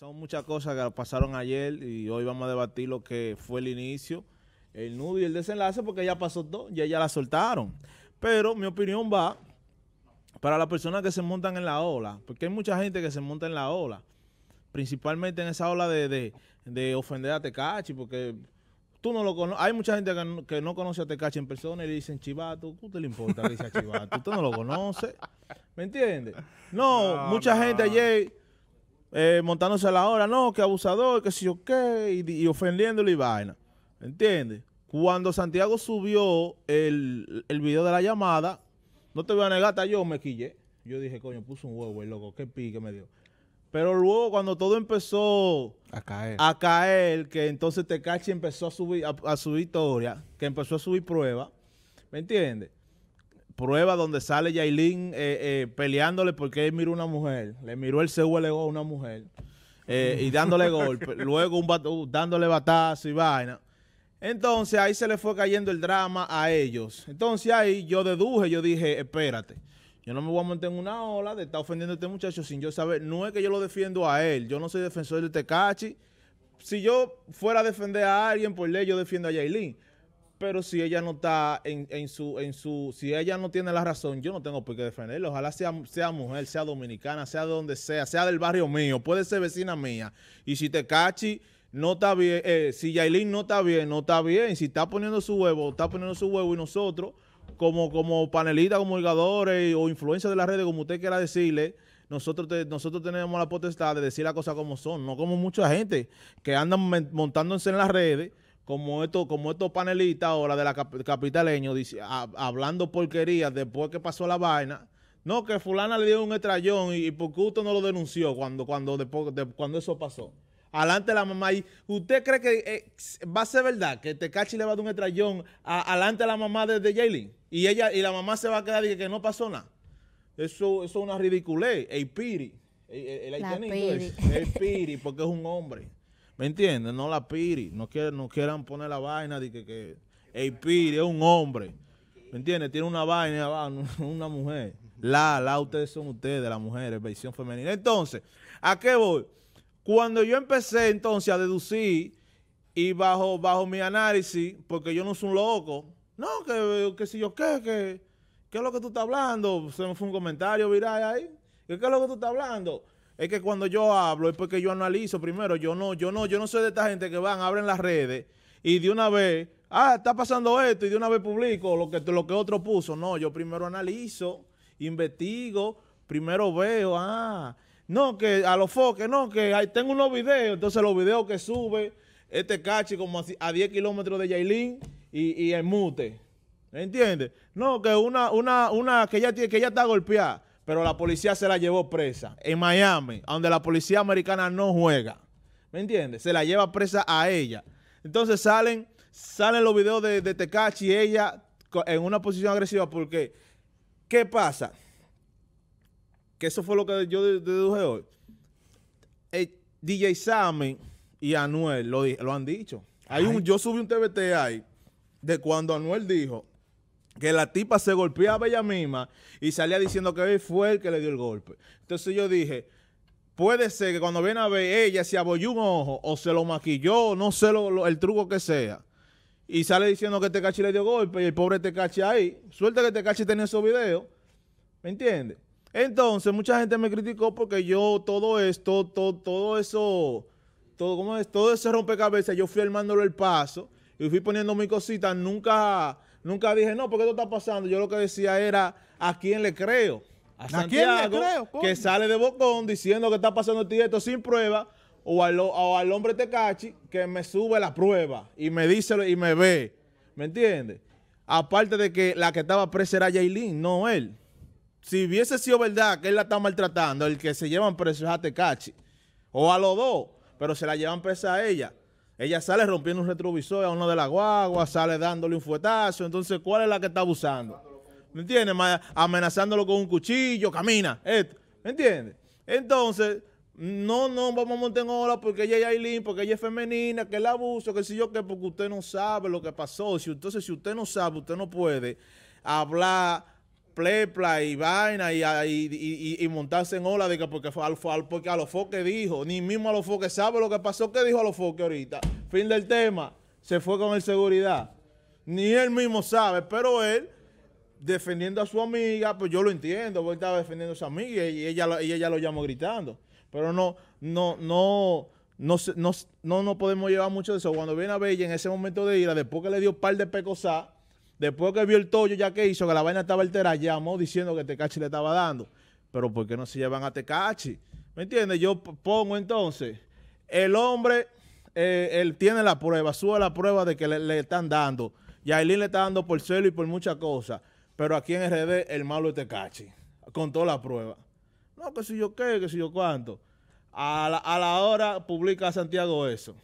Son muchas cosas que pasaron ayer y hoy vamos a debatir lo que fue el inicio, el nudo y el desenlace, porque ya pasó todo, ya, ya la soltaron. Pero mi opinión va para las personas que se montan en la ola, porque hay mucha gente que se monta en la ola, principalmente en esa ola de, de, ofender a Tecachi, porque tú no lo Hay mucha gente que no, conoce a Tecachi en persona y le dicen chivato, ¿qué te le importa que dice chivato? Tú no lo conoces, ¿me entiendes? No, mucha gente ayer eh, montándose a la hora, no, qué abusador, qué si yo qué, y, y ofendiéndolo y vaina. ¿Entiendes? Cuando Santiago subió el, el, video de la llamada, no te voy a negar, hasta yo me quillé. Yo dije, coño, puso un huevo el loco, qué pique me dio. Pero luego cuando todo empezó a caer, a que entonces Tecachi empezó a subir, a, a subir historia, que empezó a subir pruebas, ¿me entiendes? prueba donde sale Yailin eh, eh, peleándole porque él miró una mujer, le miró el CULO a una mujer eh, y dándole golpe, luego un uh, dándole batazo y vaina. Entonces ahí se le fue cayendo el drama a ellos. Entonces ahí yo deduje, yo dije, espérate, yo no me voy a meter en una ola de estar ofendiendo a este muchacho sin yo saber. No es que yo lo defiendo a él, yo no soy defensor del Tecachi. Este si yo fuera a defender a alguien por ley, yo defiendo a Yailin pero si ella no está en, en, su, en su, si ella no tiene la razón, yo no tengo por qué defenderla. Ojalá sea, mujer, sea dominicana, sea de donde sea, sea del barrio mío, puede ser vecina mía. Y si te cachi, no está bien, eh, si Yailin no está bien, no está bien. Si está poniendo su huevo, está poniendo su huevo y nosotros, como, como panelistas, comunicadores o influencias de las redes, como usted quiera decirle, nosotros, nosotros tenemos la potestad de decir las cosas como son, no como mucha gente que andan montándose en las redes como estos como estos panelistas ahora de la capitaleño dice, hablando porquerías después que pasó la vaina. No, que fulana le dio un estrellón y, por qué usted no lo denunció cuando, cuando, después, cuando eso pasó. adelante la mamá. ¿Y usted cree que eh, va a ser verdad que Tecachi le va a dar un estrellón alante la mamá de, de Y ella y la mamá se va a quedar y que no pasó nada. Eso, eso es una ridiculez. El piri. El, el piri. porque es un hombre. ¿Me entiendes? No la piri. No quieran, no quieran poner la vaina de que, que el piri es un hombre. ¿Me entiendes? Tiene una vaina abajo, ah, una mujer. La, la, ustedes son ustedes, las mujeres, versión femenina. Entonces, ¿a qué voy? Cuando yo empecé entonces a deducir y bajo, bajo mi análisis, porque yo no soy un loco, no, que, que si yo qué, que, ¿qué es lo que tú estás hablando? Se me fue un comentario viral ahí. ¿Qué es lo que tú estás hablando? Es que cuando yo hablo es que yo analizo primero. Yo no, yo no, yo no soy de esta gente que van, abren las redes y de una vez, ah, está pasando esto y de una vez publico lo que, lo que otro puso. No, yo primero analizo, investigo, primero veo, ah, no, que a los foques, no, que ahí tengo unos videos. Entonces los videos que sube este cachi como a 10 kilómetros de Yailin y, y el mute. ¿Entiendes? No, que una, una, una, que ya, que ya está golpeada pero la policía se la llevó presa en Miami, donde la policía americana no juega. ¿Me entiendes? Se la lleva presa a ella. Entonces salen, salen los videos de, de y ella en una posición agresiva porque, ¿qué pasa? Que eso fue lo que yo deduje hoy. Eh, DJ Sammy y Anuel lo, han dicho. Hay un, yo subí un TBT ahí de cuando Anuel dijo que la tipa se golpeaba ella misma y salía diciendo que fue el que le dio el golpe. Entonces yo dije, puede ser que cuando viene a ver ella se abolló un ojo o se lo maquilló, no sé lo, el truco que sea. Y sale diciendo que Tecachi este le dio golpe y el pobre te este Tecachi ahí. Suelta que Tecachi este tenía esos videos. ¿Me entiendes? Entonces, mucha gente me criticó porque yo todo esto, todo, todo eso, todo, ¿cómo es? todo ese rompecabezas, yo fui armándolo el paso y fui poniendo mis cositas. Nunca Nunca dije, no, porque esto está pasando? Yo lo que decía era, ¿a quién le creo? A, quién le creo, que sale de Bocón diciendo que está pasando esto esto sin prueba, o al, hombre Tecachi que me sube la prueba y me dice y me ve. ¿Me entiendes? Aparte de que la que estaba presa era Jailin, no él. Si hubiese sido verdad que él la está maltratando, el que se llevan preso es a Tecachi. O a los dos, pero se la llevan presa a ella. Ella sale rompiendo un retrovisor a uno de la guagua, sale dándole un fuetazo. Entonces, ¿cuál es la que está abusando? ¿Me entiendes? Amenazándolo con un cuchillo, camina, ¿Me entiendes? Entonces, no, no, vamos a montar en ola porque ella es Aileen, porque ella es femenina, que el abuso, que si yo qué, porque usted no sabe lo que pasó. Si, entonces, si usted no sabe, usted no puede hablar plepla y vaina y, y, y, montarse en ola porque, porque a los foques dijo, ni mismo a los foques sabe lo que pasó, que dijo a los foques ahorita? Fin del tema, se fue con el seguridad. Ni él mismo sabe, pero él defendiendo a su amiga, pues yo lo entiendo, porque estaba defendiendo a su amiga y ella, y ella lo llamó gritando. Pero no, no, no, no, no, no, no podemos llevar mucho de eso. Cuando viene a Bella en ese momento de ira, después que le dio un par de pecosas, Después que vio el toyo ya que hizo, que la vaina estaba alterada, llamó diciendo que Tecachi le estaba dando. Pero ¿por qué no se llevan a Tecachi? ¿Me entiendes? Yo pongo entonces, el hombre, eh, él tiene la prueba, sube la prueba de que le, están dando. Y a Aileen le está dando por celo y por muchas cosas. Pero aquí en RD, el malo es Tecachi, con toda la prueba. No, que si yo qué, que si yo cuánto. A la, a la hora publica Santiago eso.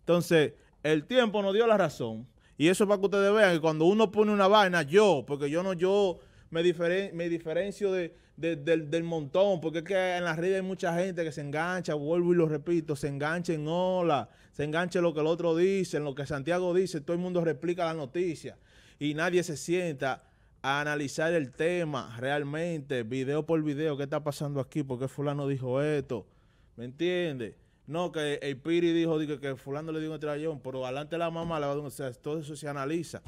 Entonces, el tiempo nos dio la razón. Y eso para que ustedes vean que cuando uno pone una vaina, yo, porque yo no, yo me, diferencio del, montón, porque es que en la redes hay mucha gente que se engancha, vuelvo y lo repito, se engancha en hola, se engancha en lo que el otro dice, en lo que Santiago dice, todo el mundo replica la noticia y nadie se sienta a analizar el tema realmente, video por video, qué está pasando aquí, porque fulano dijo esto, ¿me entiendes? No, que el Piri dijo que, que fulano le dio un estrellón, pero adelante la mamá le va a dar O sea, todo eso se analiza.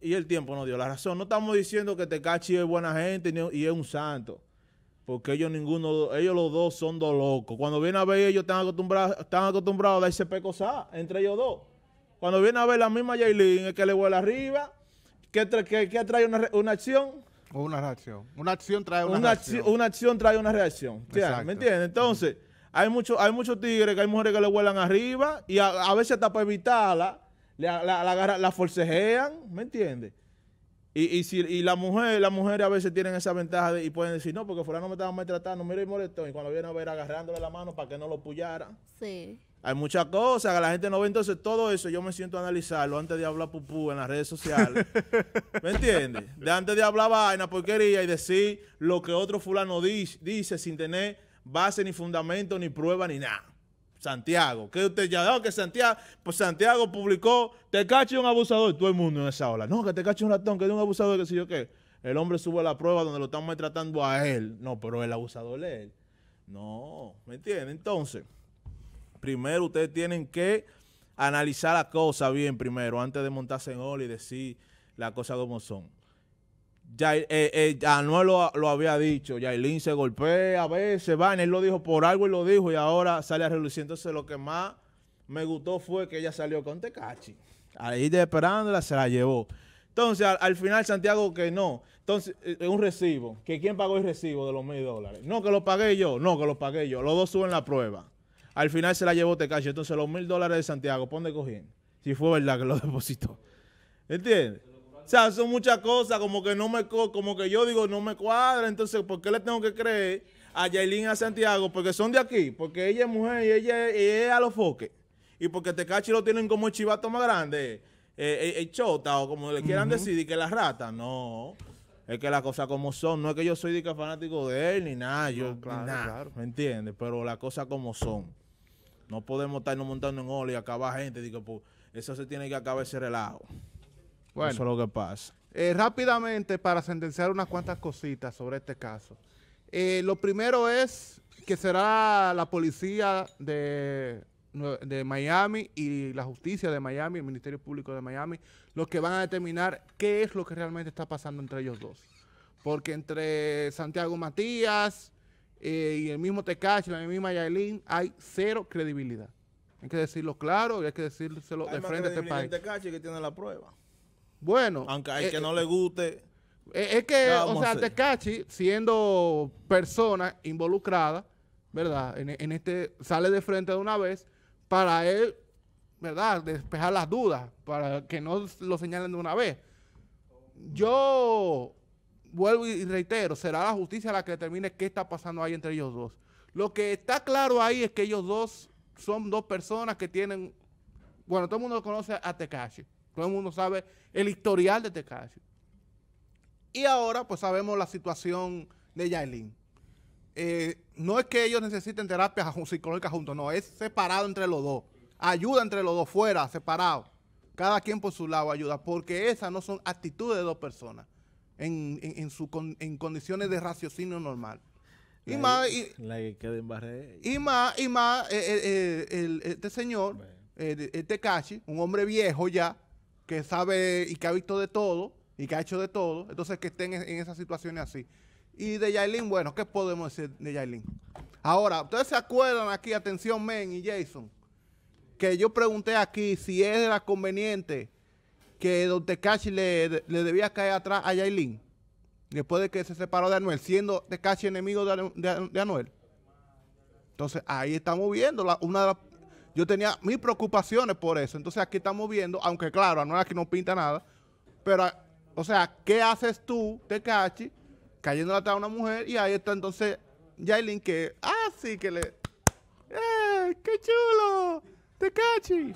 Y el tiempo no dio la razón. No estamos diciendo que Tecachi es buena gente y es un santo. Porque ellos ninguno, ellos los dos son dos locos. Cuando viene a ver, ellos están acostumbrados, están acostumbrados a darse pecosá entre ellos dos. Cuando viene a ver la misma Jailin, es que le vuela arriba, que, que, trae una, acción. O una reacción. Una acción trae una, reacción. una acción trae una reacción. ¿Me entiendes? Entonces, hay muchos hay tigres que hay mujeres que le vuelan arriba y a, veces hasta para evitarla, la, forcejean, ¿me entiendes? Y, si, la mujer, las mujeres a veces tienen esa ventaja y pueden decir, no, porque fulano me estaba maltratando, mira y molestó. Y cuando viene a ver agarrándole la mano para que no lo puyara. Sí. Hay muchas cosas que la gente no ve. Entonces, todo eso yo me siento a analizarlo antes de hablar pupú en las redes sociales. ¿Me entiendes? De antes de hablar vaina, porquería y decir lo que otro fulano dice sin tener base, ni fundamento, ni prueba, ni nada. Santiago, que usted ya dado que Santiago, pues Santiago publicó, te cache un abusador, todo el mundo en esa ola. No, que te cache un ratón, que es un abusador, que si yo qué. El hombre sube la prueba donde lo están maltratando a él. No, pero el abusador es él. No, ¿me entiende? Entonces, primero ustedes tienen que analizar la cosa bien primero, antes de montarse en ola y decir las cosas como son ya, eh, eh lo, había dicho, Yailin se golpea a veces, van, él lo dijo por algo y lo dijo y ahora sale a relucir. Entonces lo que más me gustó fue que ella salió con Tecachi. Ahí de esperándola se la llevó. Entonces al, final Santiago que no. Entonces eh, eh, un recibo, que quién pagó el recibo de los mil dólares. No, que lo pagué yo, no, que lo pagué yo. Los dos suben la prueba. Al final se la llevó Tecachi. Entonces los mil dólares de Santiago, pon de cogiendo? Si fue verdad que lo depositó. ¿Entiendes? O sea, son muchas cosas como que no me como que yo digo no me cuadra, entonces ¿por qué le tengo que creer a Yailin a Santiago? Porque son de aquí, porque ella es mujer y ella, es a los foques. Y porque Tecachi lo tienen como el chivato más grande, eh, eh, el chota o como le quieran decir, y que la rata, no. Es que las cosas como son, no es que yo soy fanático de él ni nada, yo claro, ¿me entiendes? Pero las cosas como son. No podemos estarnos montando en oro y acabar gente, digo, pues eso se tiene que acabar ese relajo. Bueno, Eso es lo que pasa. Eh, rápidamente, para sentenciar unas cuantas cositas sobre este caso. Eh, lo primero es que será la policía de, Miami y la justicia de Miami, el Ministerio Público de Miami, los que van a determinar qué es lo que realmente está pasando entre ellos dos. Porque entre Santiago Matías eh, y el mismo Tecachi, la misma Yaelin, hay cero credibilidad. Hay que decirlo claro y hay que decírselo de frente a este país. Tecachi que tiene la prueba. Bueno. Aunque hay eh, que no eh, le guste. Eh, es que, o sea, Tecachi, siendo persona involucrada, ¿verdad? En, este, sale de frente de una vez para él, ¿verdad? Despejar las dudas, para que no lo señalen de una vez. Yo vuelvo y reitero, será la justicia la que determine qué está pasando ahí entre ellos dos. Lo que está claro ahí es que ellos dos son dos personas que tienen, bueno, todo el mundo conoce a Tekashi. Todo el mundo sabe el historial de caso. Y ahora, pues sabemos la situación de Yailin. Eh, no es que ellos necesiten terapias psicológica juntos, no, es separado entre los dos. Ayuda entre los dos, fuera, separado. Cada quien por su lado ayuda, porque esas no son actitudes de dos personas en, condiciones de raciocinio normal. y más, y, más, eh, eh, este señor, este un hombre viejo ya, que sabe y que ha visto de todo y que ha hecho de todo, entonces que estén en, esas situaciones así. Y de Yailin, bueno, ¿qué podemos decir de Yailin? Ahora, ustedes se acuerdan aquí, atención Men y Jason, que yo pregunté aquí si era conveniente que Don Tecachi le, le, debía caer atrás a Yailin, después de que se separó de Anuel, siendo Tecachi enemigo de, Anuel. Entonces ahí estamos viendo la, una de, las yo tenía mis preocupaciones por eso. Entonces aquí estamos viendo, aunque claro, es que no pinta nada, pero, o sea, ¿qué haces tú, Tecachi, cayendo atrás a una mujer? Y ahí está entonces Jailin que, ah, sí, que le... ¡Eh, qué chulo! Tecachi.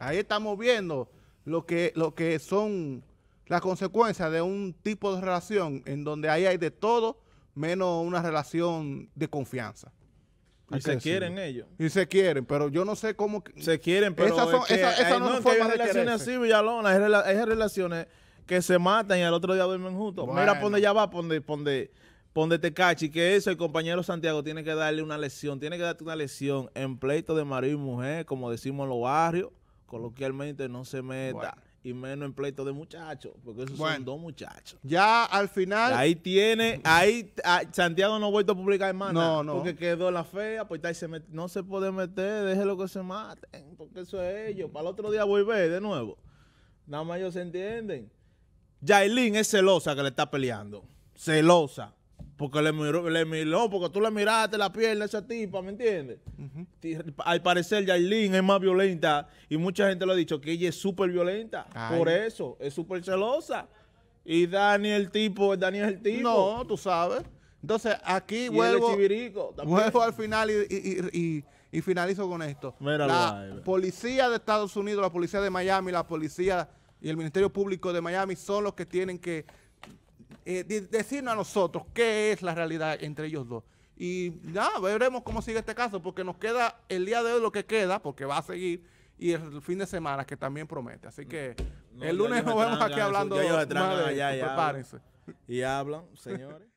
Ahí estamos viendo lo que, lo que son las consecuencias de un tipo de relación en donde ahí hay de todo menos una relación de confianza. Y se quieren ellos. Y se quieren, pero yo no sé cómo... Se quieren, pero... Esas no, relaciones así, Villalona. Hay, relaciones que se matan y al otro día duermen juntos. Mira, ponde ya va, ponde, ponde, ponde te cachi. Que eso, el compañero Santiago tiene que darle una lesión Tiene que darte una lesión en pleito de marido y mujer, como decimos en los barrios. Coloquialmente, no se meta y menos en pleito de muchachos, porque esos son dos muchachos. Ya al final... Ahí tiene, ahí ah, Santiago no ha vuelto a publicar hermana. No, no. Porque quedó la fea, pues ahí se no se puede meter, déjelo que se maten, porque eso es ellos. Para el otro día volver de nuevo. Nada más ellos se entienden. Yailin es celosa que le está peleando. Celosa porque le miró, le miró, porque tú le miraste la pierna a esa tipa, ¿me entiendes? Al parecer, Yailin es más violenta y mucha gente lo ha dicho, que ella es súper violenta, por eso, es súper celosa. Y Daniel el tipo, es el tipo. No, tú sabes. Entonces, aquí vuelvo, al final y, y, finalizo con esto. la policía de Estados Unidos, la policía de Miami, la policía y el Ministerio Público de Miami son los que tienen que eh, decirnos a nosotros qué es la realidad entre ellos dos. Y ya veremos cómo sigue este caso, porque nos queda el día de hoy lo que queda, porque va a seguir, y el fin de semana que también promete. Así que el lunes nos vemos aquí hablando. prepárense. Y hablan, señores.